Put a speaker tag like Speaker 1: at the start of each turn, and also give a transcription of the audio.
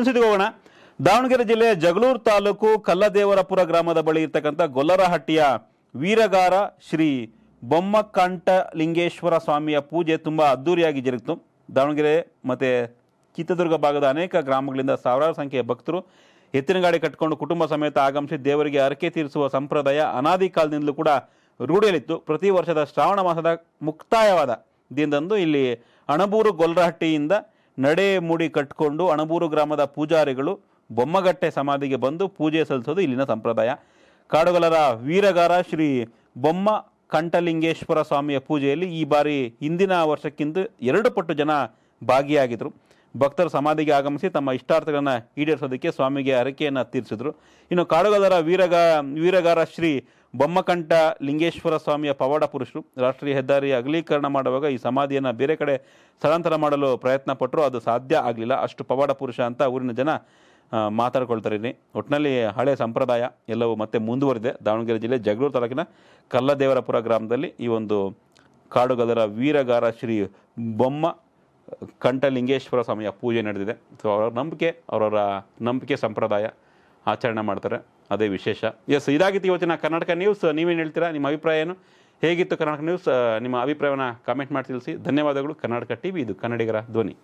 Speaker 1: ಹೋಗೋಣ ದಾವಣಗೆರೆ ಜಿಲ್ಲೆಯ ಜಗಳೂರು ತಾಲೂಕು ಕಲ್ಲದೇವರಪುರ ಗ್ರಾಮದ ಬಳಿ ಇರ್ತಕ್ಕಂಥ ಗೊಲ್ಲರಹಟ್ಟಿಯ ವೀರಗಾರ ಶ್ರೀ ಬೊಮ್ಮಕಂಠಲಿಂಗೇಶ್ವರ ಸ್ವಾಮಿಯ ಪೂಜೆ ತುಂಬ ಅದ್ದೂರಿಯಾಗಿ ಜರುಗಿತು ದಾವಣಗೆರೆ ಮತ್ತು ಚಿತ್ರದುರ್ಗ ಭಾಗದ ಅನೇಕ ಗ್ರಾಮಗಳಿಂದ ಸಾವಿರಾರು ಸಂಖ್ಯೆಯ ಭಕ್ತರು ಎತ್ತಿನ ಗಾಡಿ ಕಟ್ಟಿಕೊಂಡು ಕುಟುಂಬ ಸಮೇತ ಆಗಮಿಸಿ ದೇವರಿಗೆ ಅರಕೆ ತೀರಿಸುವ ಸಂಪ್ರದಾಯ ಅನಾದಿ ಕಾಲದಿಂದಲೂ ಕೂಡ ರೂಢಿಯಲ್ಲಿತ್ತು ಪ್ರತಿ ವರ್ಷದ ಶ್ರಾವಣ ಮಾಸದ ಮುಕ್ತಾಯವಾದ ದಿನದಂದು ಇಲ್ಲಿ ಅಣಬೂರು ಗೊಲ್ಲರಹಟ್ಟಿಯಿಂದ ನಡೆ ಮೂಡಿ ಕಟ್ಕೊಂಡು ಅಣಬೂರು ಗ್ರಾಮದ ಪೂಜಾರಿಗಳು ಬೊಮ್ಮಗಟ್ಟೆ ಸಮಾಧಿಗೆ ಬಂದು ಪೂಜೆ ಸಲ್ಲಿಸೋದು ಇಲ್ಲಿನ ಸಂಪ್ರದಾಯ ಕಾಡುಗಲರ ವೀರಗಾರ ಶ್ರೀ ಬೊಮ್ಮ ಕಂಠಲಿಂಗೇಶ್ವರ ಸ್ವಾಮಿಯ ಪೂಜೆಯಲ್ಲಿ ಈ ಬಾರಿ ಹಿಂದಿನ ವರ್ಷಕ್ಕಿಂತ ಎರಡು ಪಟ್ಟು ಜನ ಭಾಗಿಯಾಗಿದ್ದರು ಭಕ್ತರು ಸಮಾಧಿಗೆ ಆಗಮಿಸಿ ತಮ್ಮ ಇಷ್ಟಾರ್ಥಗಳನ್ನು ಈಡೇರಿಸೋದಕ್ಕೆ ಸ್ವಾಮಿಗೆ ಹರಕೆಯನ್ನು ತೀರಿಸಿದರು ಇನ್ನು ಕಾಡುಗದರ ವೀರಗ ವೀರಗಾರ ಶ್ರೀ ಬೊಮ್ಮಕಂಠ ಲಿಂಗೇಶ್ವರ ಸ್ವಾಮಿಯ ಪವಾಡ ಪುರುಷರು ರಾಷ್ಟ್ರೀಯ ಹೆದ್ದಾರಿ ಅಗಲೀಕರಣ ಮಾಡುವಾಗ ಈ ಸಮಾಧಿಯನ್ನು ಬೇರೆ ಕಡೆ ಸ್ಥಳಾಂತರ ಮಾಡಲು ಪ್ರಯತ್ನ ಪಟ್ಟರು ಅದು ಸಾಧ್ಯ ಆಗಲಿಲ್ಲ ಅಷ್ಟು ಪವಾಡ ಪುರುಷ ಅಂತ ಊರಿನ ಜನ ಇಲ್ಲಿ ಒಟ್ಟಿನಲ್ಲಿ ಹಳೆ ಸಂಪ್ರದಾಯ ಎಲ್ಲವೂ ಮತ್ತೆ ಮುಂದುವರಿದೆ ದಾವಣಗೆರೆ ಜಿಲ್ಲೆ ಜಗಳೂರು ತಾಲೂಕಿನ ಕಲ್ಲದೇವರಪುರ ಗ್ರಾಮದಲ್ಲಿ ಈ ಒಂದು ಕಾಡುಗದರ ವೀರಗಾರ ಶ್ರೀ ಬೊಮ್ಮ ಕಂಠಲಿಂಗೇಶ್ವರ ಸ್ವಾಮಿಯ ಪೂಜೆ ನಡೆದಿದೆ ಸೊ ಅವರ ನಂಬಿಕೆ ಅವರವರ ನಂಬಿಕೆ ಸಂಪ್ರದಾಯ ಆಚರಣೆ ಮಾಡ್ತಾರೆ ಅದೇ ವಿಶೇಷ ಎಸ್ ಇದಾಗಿತ್ತು ಇವತ್ತಿನ ಕರ್ನಾಟಕ ನ್ಯೂಸ್ ನೀವೇನು ಹೇಳ್ತೀರಾ ನಿಮ್ಮ ಅಭಿಪ್ರಾಯ ಏನು ಹೇಗಿತ್ತು ಕರ್ನಾಟಕ ನ್ಯೂಸ್ ನಿಮ್ಮ ಅಭಿಪ್ರಾಯವನ್ನು ಕಾಮೆಂಟ್ ಮಾಡಿ ತಿಳಿಸಿ ಧನ್ಯವಾದಗಳು ಕರ್ನಾಟಕ ಟಿ ವಿ ಇದು ಕನ್ನಡಿಗರ ಧ್ವನಿ